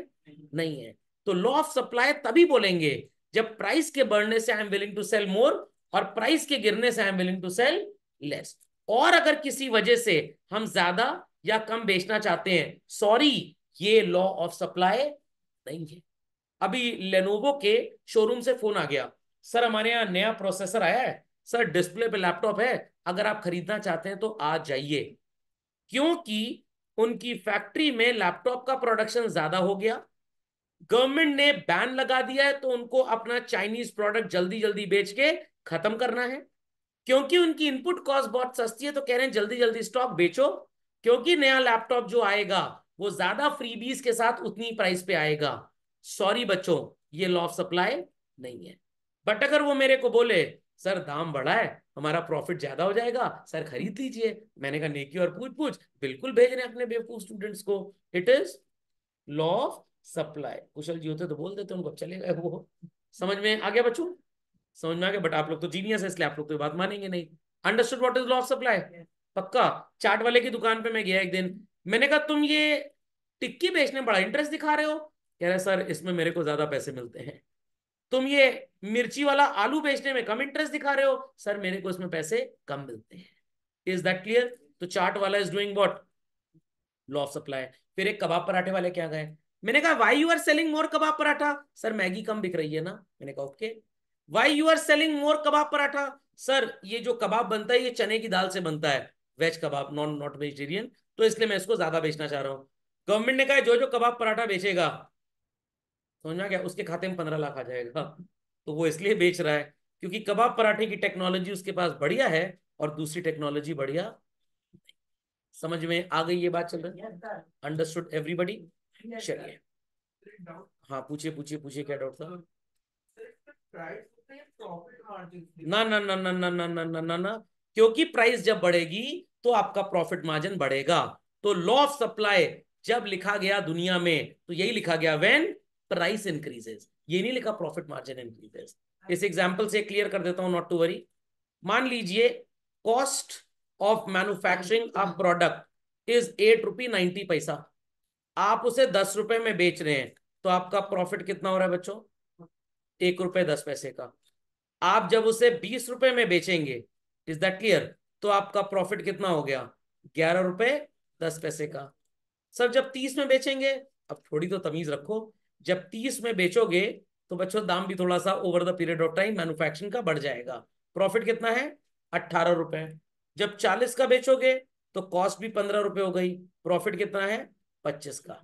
S1: नहीं है तो लॉ ऑफ सप्लाई तभी बोलेंगे जब प्राइस के बढ़ने से I am willing to sell more और प्राइस के गिरने से I am willing to sell less और अगर किसी वजह से हम ज्यादा या कम बेचना चाहते हैं सॉरी ये लॉ ऑफ सप्लाई नहीं है अभी लेनोवो के शोरूम से फोन आ गया सर हमारे यहाँ नया प्रोसेसर आया है सर डिस्प्ले पे लैपटॉप है अगर आप खरीदना चाहते हैं तो आ जाइए क्योंकि उनकी फैक्ट्री में लैपटॉप का प्रोडक्शन ज्यादा हो गया गवर्नमेंट ने बैन लगा दिया है तो उनको अपना चाइनीज प्रोडक्ट जल्दी जल्दी बेच के खत्म करना है क्योंकि उनकी इनपुट कॉस्ट बहुत सस्ती है तो कह रहे हैं जल्दी जल्दी स्टॉक बेचो क्योंकि नया लैपटॉप जो आएगा वो ज्यादा फ्रीबीज के साथ उतनी प्राइस पे आएगा सॉरी बच्चों ये लॉ ऑफ सप्लाई नहीं है बट अगर वो मेरे को बोले सर दाम बढ़ा है हमारा प्रॉफिट ज्यादा हो जाएगा सर खरीद लीजिए मैंने कहा नेकी और पूछ पूछ बिल्कुल भेज रहे अपने बेवकूफ स्टूडेंट्स को it is law of supply Kushal ji होते तो बोल देते उनको चलेगा वो समझ में आ गया बच्चों समझ में आ गया बट आप लोग तो जीनियस है इसलिए आप लोग तो बात मानेंगे नहीं understood what is law of supply पक्का चाट वाले की दुकान पे मैं गया एक दिन मैंने कहा तुम ये टिक्की बेचने में बड़ा इंटरेस्ट दिखा रहे हो कह रहे सर इसमें मेरे को ज्यादा पैसे मिलते हैं तुम ये मिर्ची वाला आलू बेचने में कम इंटरेस्ट दिखा रहे हो सर मेरे को इसमें पैसे कम मिलते हैं इज दैट क्लियर तो चाट वाला is doing what law of supply फिर एक कबाब पराठे वाले क्या गए मैंने कहा why you are selling more kebab paratha sir Maggi कम बिक रही है ना मैंने कहा okay why you are selling more kebab paratha sir ये जो कबाब बनता है ये चने की दाल से बनता है veg kebab non not vegetarian तो इसलिए मैं इसको ज्यादा बेचना चाह रहा हूँ गवर्नमेंट ने कहा जो जो कबाब पराठा बेचेगा समझा क्या उसके खाते में पंद्रह लाख आ जाएगा तो वो इसलिए बेच रहा है क्योंकि कबाब पराठे की टेक्नोलॉजी उसके पास बढ़िया है और दूसरी टेक्नोलॉजी बढ़िया समझ में आ गई ये बात चल रही है अंडरस्टूड एवरीबडी चलिए हाँ पूछिए पूछिए पूछिए क्या डॉक्टर साहब ना ना ना ना ना ना ना ना ना ना क्योंकि प्राइस जब बढ़ेगी तो आपका प्रॉफिट मार्जिन बढ़ेगा तो लॉ ऑफ सप्लाई जब लिखा गया दुनिया में तो यही लिखा गया वेन प्राइस इंक्रीजेस ये नहीं लिखा प्रॉफिट मार्जिन इंक्रीजेस इस एग्जांपल से क्लियर कर देता हूं नॉट टू वरी मान लीजिए cost of manufacturing of product is eight rupee ninety paisa आप उसे दस रुपए में बेच रहे हैं तो आपका प्रॉफिट कितना हो रहा है बच्चों एक रुपए दस पैसे का आप जब उसे बीस रुपए में बेचेंगे इज दैट क्लियर तो आपका प्रॉफिट कितना हो गया ग्यारह रुपए दस पैसे का सर जब तीस में बेचेंगे अब थोड़ी तो तमीज रखो जब तीस में बेचोगे तो बच्चों दाम भी थोड़ा सा over the period of time manufacturing का बढ़ जाएगा प्रॉफिट कितना है अट्ठारह रुपए जब चालीस का बेचोगे तो कॉस्ट भी पंद्रह रुपए हो गई प्रॉफिट कितना है पच्चीस का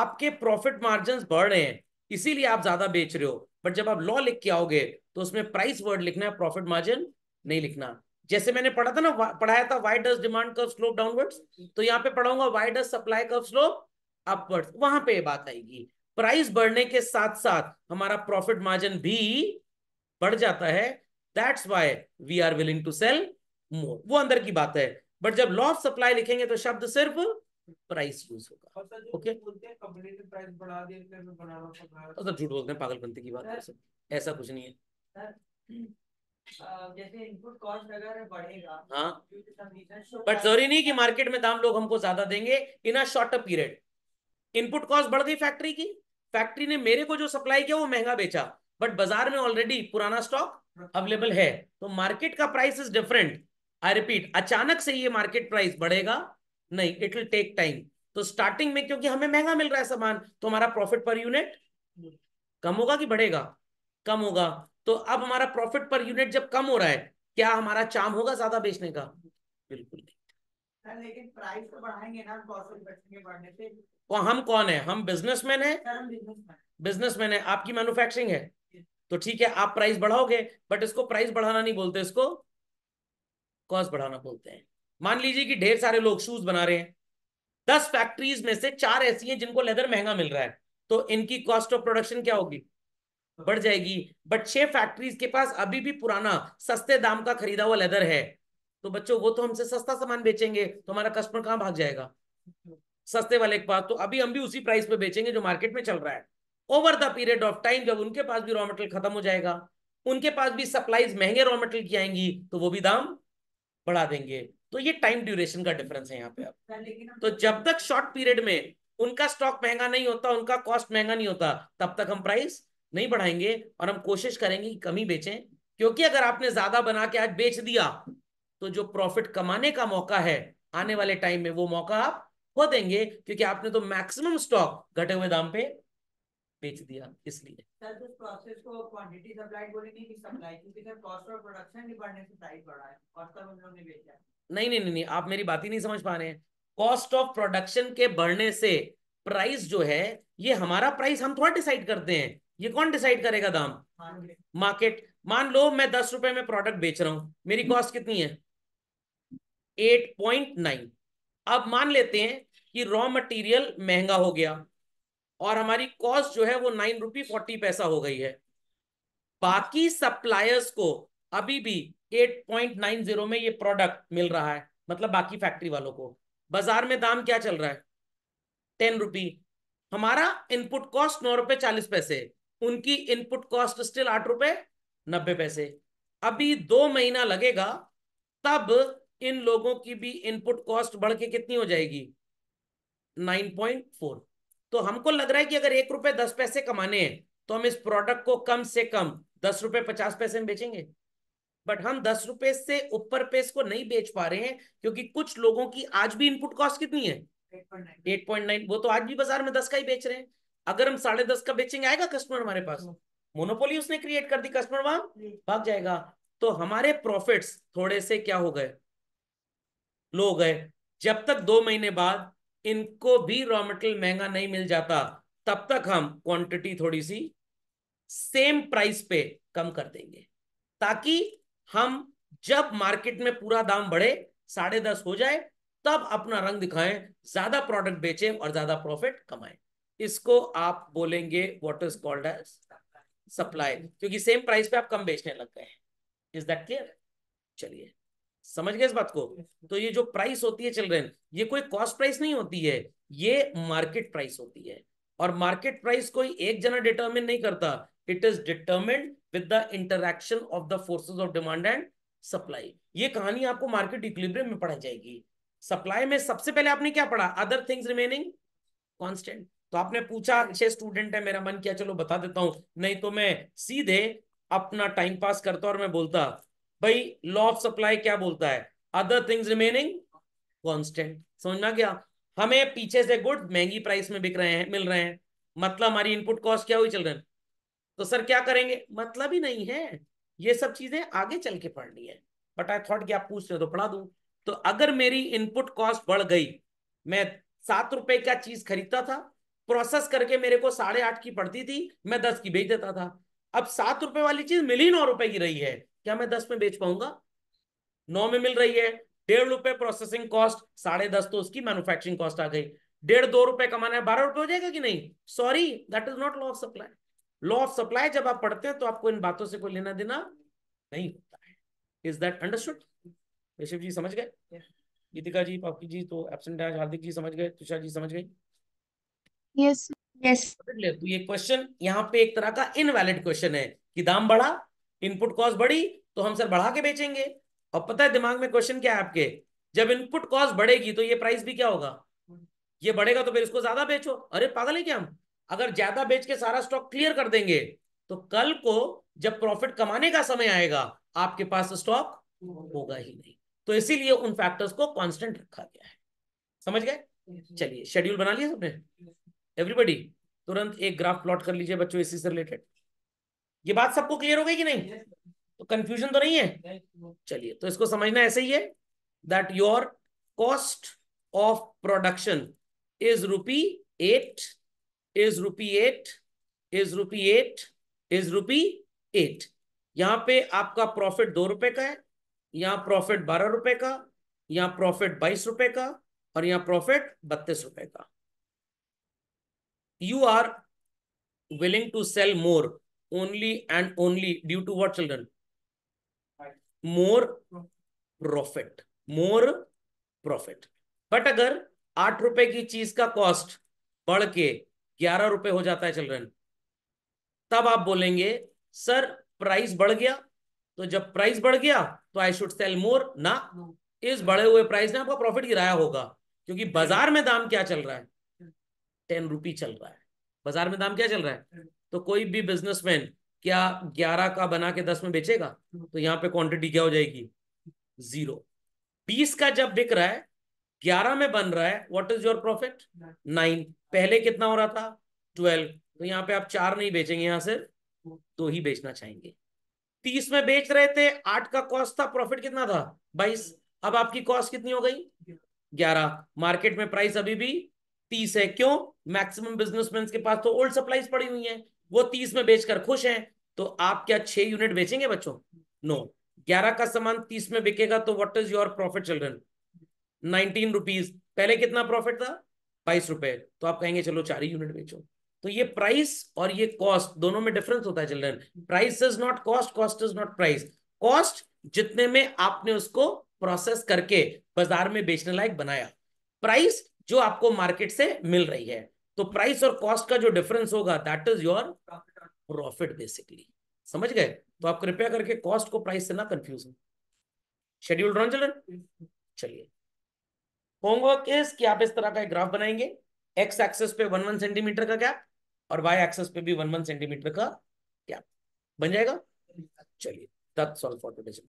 S1: आपके प्रॉफिट मार्जिन बढ़ रहे हैं इसीलिए आप ज्यादा बेच रहे हो बट जब आप लॉ लिख के आओगे तो उसमें प्राइस वर्ड लिखना है प्रॉफिट मार्जिन नहीं लिखना जैसे मैंने पढ़ा था ना पढ़ाया था why does demand curve slope downwards तो यहाँ पे पढ़ाऊंगा why does supply curve slope upwards वहां पे ये बात आएगी प्राइस बढ़ने के साथ साथ हमारा प्रॉफिट मार्जिन भी बढ़ जाता है that's why we are willing to sell more वो अंदर की बात है बट जब लॉ ऑफ सप्लाई लिखेंगे तो शब्द सिर्फ प्राइस यूज होगा ओके झूठ बोलते हैं पागलपंथी की बात ऐसा कुछ नहीं है बट हाँ। जरूरी नहीं कि मार्केट में दाम लोग हमको ज्यादा देंगे in a short period input cost बढ़ गई फैक्ट्री की फैक्ट्री ने मेरे को जो सप्लाई किया वो महंगा बेचा बट बाजार में ऑलरेडी पुराना स्टॉक अवेलेबल है तो मार्केट का price is different I repeat अचानक से ये मार्केट प्राइस बढ़ेगा नहीं इट विल टेक टाइम तो स्टार्टिंग में क्योंकि हमें महंगा मिल रहा है सामान तो हमारा प्रॉफिट पर यूनिट कम होगा कि बढ़ेगा कम होगा तो अब हमारा प्रॉफिट पर यूनिट जब कम हो रहा है क्या हमारा चाम होगा ज्यादा बेचने का बिल्कुल नहीं लेकिन प्राइस तो बढ़ाएंगे ना बढ़ने से हम कौन है हम बिजनेसमैन है बिजनेसमैन है आपकी मैन्युफैक्चरिंग है तो ठीक है आप प्राइस बढ़ाओगे बट इसको प्राइस बढ़ाना नहीं बोलते इसको कॉस्ट बढ़ाना बोलते हैं मान लीजिए कि ढेर सारे लोग शूज बना रहे हैं दस फैक्ट्रीज में से चार ऐसी हैं जिनको लेदर महंगा मिल रहा है तो इनकी कॉस्ट ऑफ प्रोडक्शन क्या होगी बढ़ जाएगी बट छह फैक्ट्रीज के पास अभी भी पुराना सस्ते दाम का खरीदा हुआ लेदर है तो बच्चों वो तो हमसे सस्ता सामान बेचेंगे तो हमारा कस्टमर कहाँ भाग जाएगा सस्ते वाले के पास तो अभी हम भी उसी प्राइस पे बेचेंगे जो मार्केट में चल रहा है over the period of time जब उनके पास भी रॉ मेटेरियल खत्म हो जाएगा उनके पास भी सप्लाईज महंगे रॉ मेटेरियल की आएंगी तो वो भी दाम बढ़ा देंगे तो ये टाइम ड्यूरेशन का डिफरेंस है यहाँ पे अब तो जब तक शॉर्ट पीरियड में उनका स्टॉक महंगा नहीं होता उनका कॉस्ट महंगा नहीं होता तब तक हम प्राइस नहीं बढ़ाएंगे और हम कोशिश करेंगे कि कमी बेचें क्योंकि अगर आपने ज्यादा बना के आज बेच दिया तो जो प्रॉफिट कमाने का मौका है आने वाले टाइम में वो मौका आप खो देंगे क्योंकि आपने तो मैक्सिमम स्टॉक घटे हुए दाम पे बेच दिया इसलिए तो नहीं नहीं नहीं आप मेरी बात ही नहीं समझ पा रहे हैं कॉस्ट ऑफ प्रोडक्शन के बढ़ने से प्राइस जो है ये हमारा प्राइस हम थोड़ा डिसाइड करते हैं ये कौन डिसाइड करेगा दाम मार्केट मान लो मैं दस रुपए में प्रोडक्ट बेच रहा हूं मेरी कॉस्ट हम्म। कितनी है एट पॉइंट नाइन अब मान लेते हैं कि रॉ मटेरियल महंगा हो गया और हमारी कॉस्ट जो है वो नाइन रुपी फोर्टी पैसा हो गई है बाकी सप्लायर्स को अभी भी एट पॉइंट नाइन जीरो में ये प्रोडक्ट मिल रहा है मतलब बाकी फैक्ट्री वालों को बाजार में दाम क्या चल रहा है टेन रुपी हमारा इनपुट कॉस्ट नौ रुपए चालीस पैसे उनकी इनपुट कॉस्ट स्टिल आठ रुपए नब्बे पैसे अभी दो महीना लगेगा तब इन लोगों की भी इनपुट कॉस्ट बढ़ के कितनी हो जाएगी नाइन पॉइंट फोर तो हमको लग रहा है कि अगर एक रुपए दस पैसे कमाने हैं तो हम इस प्रोडक्ट को कम से कम दस रुपए पचास पैसे में बेचेंगे बट हम दस रुपए से ऊपर पे इसको नहीं बेच पा रहे हैं क्योंकि कुछ लोगों की आज भी इनपुट कॉस्ट कितनी है एट पॉइंट नाइन वो तो आज भी बाजार में दस का ही बेच रहे हैं अगर हम साढ़े दस का बेचेंगे आएगा कस्टमर हमारे पास मोनोपोली हाँ। उसने क्रिएट कर दी कस्टमर वहां भाग जाएगा तो हमारे प्रॉफिट थोड़े से क्या हो गए लो हो गए जब तक दो महीने बाद इनको भी रॉ मटेरियल महंगा नहीं मिल जाता तब तक हम क्वांटिटी थोड़ी सी सेम प्राइस पे कम कर देंगे ताकि हम जब मार्केट में पूरा दाम बढ़े साढ़े दस हो जाए तब अपना रंग दिखाएं ज्यादा प्रोडक्ट बेचें और ज्यादा प्रॉफिट कमाएं इसको आप बोलेंगे what is called as supply क्योंकि सेम प्राइस पे आप कम बेचने लग गए इज दैट क्लियर चलिए समझ गए इस बात को तो ये जो प्राइस होती है चिल्ड्रेन ये कोई कॉस्ट प्राइस नहीं होती है ये मार्केट प्राइस होती है और मार्केट प्राइस कोई एक जना डिटरमिन नहीं करता it is determined with the interaction of the forces of demand and supply ये कहानी आपको मार्केट इक्विलिब्रियम में पढ़ा जाएगी सप्लाई में सबसे पहले आपने क्या पढ़ा अदर थिंग्स रिमेनिंग कॉन्स्टेंट तो आपने पूछा अच्छे स्टूडेंट है मेरा मन किया चलो बता देता हूं नहीं तो मैं सीधे अपना टाइम पास करता और मैं बोलता भाई लॉ ऑफ सप्लाई क्या बोलता है अदर थिंग्स रिमेनिंग कॉन्स्टेंट समझना क्या हमें पीछे से गुड महंगी प्राइस में बिक रहे हैं मिल रहे हैं मतलब हमारी इनपुट कॉस्ट क्या हुई चिल्ड्रन तो सर क्या करेंगे मतलब ही नहीं है ये सब चीजें आगे चल के पढ़नी है बट आई थॉट कि आप पूछ रहे हो तो पढ़ा दू तो अगर मेरी इनपुट कॉस्ट बढ़ गई मैं सात रुपए का चीज खरीदता था प्रोसेस करके मेरे को साढ़े आठ की पड़ती थी मैं दस की बेच देता था अब सात रुपए वाली चीज मिली नौ रुपए की रही है क्या मैं दस में बेच पाऊंगा नौ में मिल रही है डेढ़ रुपए प्रोसेसिंग कॉस्ट साढ़े दस तो उसकी मैन्युफैक्चरिंग कॉस्ट आ गई डेढ़ दो रुपए कमाना है बारह रुपए हो जाएगा कि नहीं sorry that is not law of supply law of supply जब आप पढ़ते हैं तो आपको इन बातों से कोई लेना देना नहीं होता है is that understood Rishabh ji समझ गए गीतिका जी पापी जी तो एबसेंट है हार्दिक जी समझ गए तुषार जी समझ गई यस यस ये क्वेश्चन यहाँ पे एक तरह का इनवैलिड क्वेश्चन है कि दाम बढ़ा इनपुट कॉस्ट बढ़ी तो हम सर बढ़ा के बेचेंगे और पता है दिमाग में क्वेश्चन क्या है आपके जब इनपुट कॉस्ट बढ़ेगी तो ये प्राइस भी क्या होगा ये बढ़ेगा तो फिर इसको ज्यादा बेचो अरे पागल है क्या हम अगर ज्यादा बेच के सारा स्टॉक क्लियर कर देंगे तो कल को जब प्रॉफिट कमाने का समय आएगा आपके पास स्टॉक होगा ही नहीं तो इसीलिए उन फैक्टर्स को कांस्टेंट रखा गया है समझ गए चलिए शेड्यूल बना लिया सबने एवरीबडी तुरंत एक ग्राफ प्लॉट कर लीजिए बच्चों इसी से रिलेटेड ये बात सबको क्लियर हो गई कि नहीं तो कंफ्यूजन तो नहीं है चलिए तो इसको समझना ऐसे ही है that your cost of production is rupee eight is rupee eight is rupee eight is rupee eight यहाँ पे आपका प्रॉफिट दो रुपए का है यहाँ प्रॉफिट बारह रुपए का यहाँ प्रॉफिट बाईस रुपए का और यहाँ प्रॉफिट बत्तीस रुपए का you are willing to sell more only and only due to what children more profit more profit but अगर आठ रुपए की चीज का कॉस्ट बढ़ के ग्यारह रुपए हो जाता है चिल्ड्रन तब आप बोलेंगे सर प्राइस बढ़ गया तो जब प्राइस बढ़ गया तो आई शुड सेल मोर ना इस बढ़े हुए प्राइस ने आपका प्रॉफिट गिराया होगा क्योंकि बाजार में दाम क्या चल रहा है टेन रुपी चल रहा है बाजार में दाम क्या चल रहा है हम्म। तो कोई भी बिजनेसमैन क्या ग्यारह का बना के दस में बेचेगा हम्म। तो यहाँ पे क्वांटिटी क्या हो जाएगी जीरो बीस का जब बिक रहा है ग्यारह में बन रहा है what is your profit nine पहले कितना हो रहा था ट्वेल्व तो यहाँ पे आप चार नहीं बेचेंगे यहाँ से हम्म। तो ही बेचना चाहेंगे तीस में बेच रहे थे आठ का कॉस्ट था प्रॉफिट कितना था बाईस अब आपकी कॉस्ट कितनी हो गई ग्यारह मार्केट में प्राइस अभी भी तीस है क्यों मैक्सिमम बिजनेसमैन के पास तो ओल्ड सप्लाईज पड़ी हुई हैं वो तीस में बेचकर खुश हैं तो आप क्या छह यूनिट बेचेंगे बच्चों नो no. ग्यारह का सामान तीस में बिकेगा तो what is your profit children nineteen rupees पहले कितना प्रॉफिट था बाईस रुपए तो आप कहेंगे चलो चार ही यूनिट बेचो तो ये प्राइस और ये कॉस्ट दोनों में डिफरेंस होता है children price is not cost cost is not price cost जितने में आपने उसको प्रोसेस करके बाजार में बेचने लायक बनाया प्राइस जो आपको मार्केट से मिल रही है तो प्राइस और कॉस्ट का जो डिफरेंस होगा that is your profit basically समझ गए तो आप कृपया करके कॉस्ट को प्राइस से ना कंफ्यूज हो शेड्यूल ड्रॉन चलन चलिए होमवर्क इज कि आप इस तरह का एक ग्राफ बनाएंगे एक्स एक्सेस पे वन वन सेंटीमीटर का गैप और वाई एक्सेस पे भी वन वन सेंटीमीटर का गैप बन जाएगा चलिए दैट्स सॉल्व फॉर टुडे